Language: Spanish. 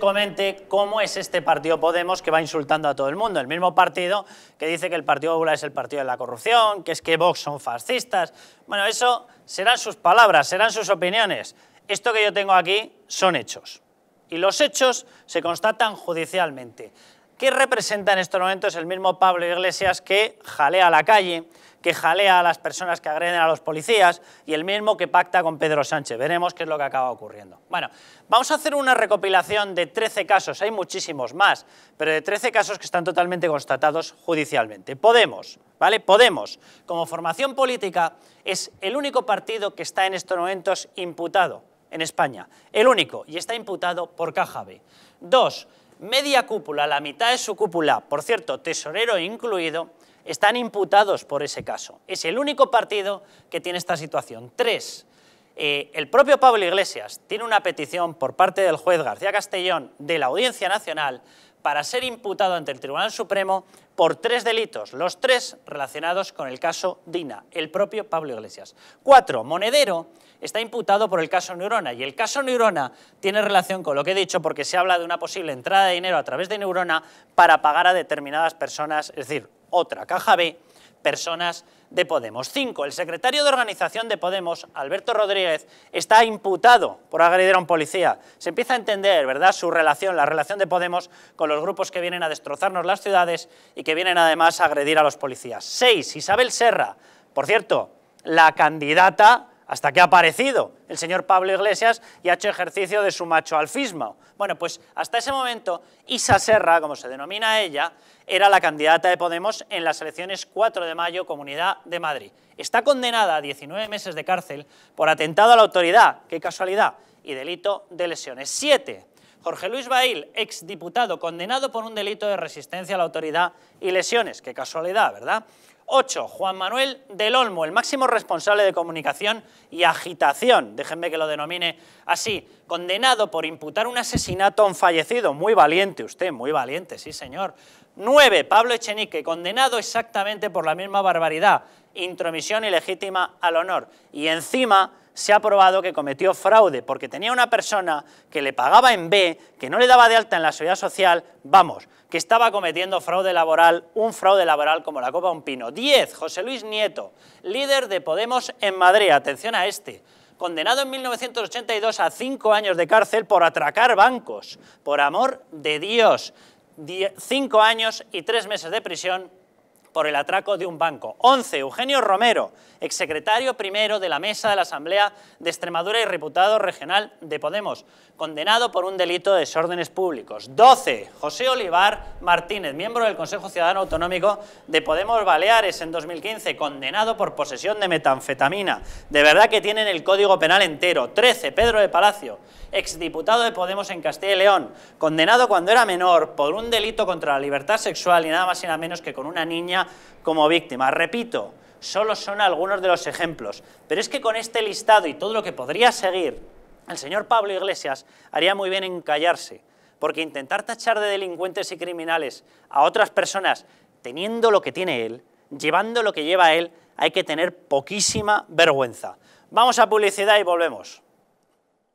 comente cómo es este partido Podemos que va insultando a todo el mundo. El mismo partido que dice que el Partido Popular es el partido de la corrupción, que es que Vox son fascistas. Bueno, eso serán sus palabras, serán sus opiniones. Esto que yo tengo aquí son hechos. Y los hechos se constatan judicialmente. ¿Qué representa en estos momentos el mismo Pablo Iglesias que jalea a la calle, que jalea a las personas que agreden a los policías y el mismo que pacta con Pedro Sánchez. Veremos qué es lo que acaba ocurriendo. Bueno, vamos a hacer una recopilación de 13 casos, hay muchísimos más, pero de 13 casos que están totalmente constatados judicialmente. Podemos, ¿vale? Podemos, como formación política, es el único partido que está en estos momentos imputado en España. El único, y está imputado por cajabe Dos, media cúpula, la mitad de su cúpula, por cierto, tesorero incluido, están imputados por ese caso. Es el único partido que tiene esta situación. Tres, eh, el propio Pablo Iglesias tiene una petición por parte del juez García Castellón de la Audiencia Nacional para ser imputado ante el Tribunal Supremo por tres delitos, los tres relacionados con el caso Dina, el propio Pablo Iglesias. Cuatro, Monedero está imputado por el caso Neurona y el caso Neurona tiene relación con lo que he dicho porque se habla de una posible entrada de dinero a través de Neurona para pagar a determinadas personas, es decir, otra caja B personas de Podemos. Cinco, El secretario de organización de Podemos, Alberto Rodríguez, está imputado por agredir a un policía. Se empieza a entender, ¿verdad?, su relación, la relación de Podemos con los grupos que vienen a destrozarnos las ciudades y que vienen además a agredir a los policías. Seis, Isabel Serra, por cierto, la candidata hasta que ha aparecido el señor Pablo Iglesias y ha hecho ejercicio de su macho alfismo. Bueno, pues hasta ese momento Isa Serra, como se denomina ella, era la candidata de Podemos en las elecciones 4 de mayo Comunidad de Madrid. Está condenada a 19 meses de cárcel por atentado a la autoridad, qué casualidad, y delito de lesiones. Siete Jorge Luis Bail, exdiputado condenado por un delito de resistencia a la autoridad y lesiones. Qué casualidad, ¿verdad? 8. Juan Manuel del Olmo, el máximo responsable de comunicación y agitación, déjenme que lo denomine así, condenado por imputar un asesinato a un fallecido. Muy valiente usted, muy valiente, sí señor. 9. Pablo Echenique, condenado exactamente por la misma barbaridad, intromisión ilegítima al honor. Y encima se ha probado que cometió fraude porque tenía una persona que le pagaba en B, que no le daba de alta en la seguridad social, vamos, que estaba cometiendo fraude laboral, un fraude laboral como la copa un pino. 10. José Luis Nieto, líder de Podemos en Madrid, atención a este, condenado en 1982 a cinco años de cárcel por atracar bancos, por amor de Dios, cinco años y tres meses de prisión por el atraco de un banco. 11. Eugenio Romero, exsecretario primero de la Mesa de la Asamblea de Extremadura y reputado regional de Podemos, condenado por un delito de desórdenes públicos. 12. José Olivar Martínez, miembro del Consejo Ciudadano Autonómico de Podemos Baleares en 2015, condenado por posesión de metanfetamina. De verdad que tienen el Código Penal entero. 13. Pedro de Palacio, exdiputado de Podemos en Castilla y León, condenado cuando era menor por un delito contra la libertad sexual y nada más y nada menos que con una niña como víctima. Repito, solo son algunos de los ejemplos, pero es que con este listado y todo lo que podría seguir, el señor Pablo Iglesias haría muy bien en callarse, porque intentar tachar de delincuentes y criminales a otras personas teniendo lo que tiene él, llevando lo que lleva él, hay que tener poquísima vergüenza. Vamos a publicidad y volvemos.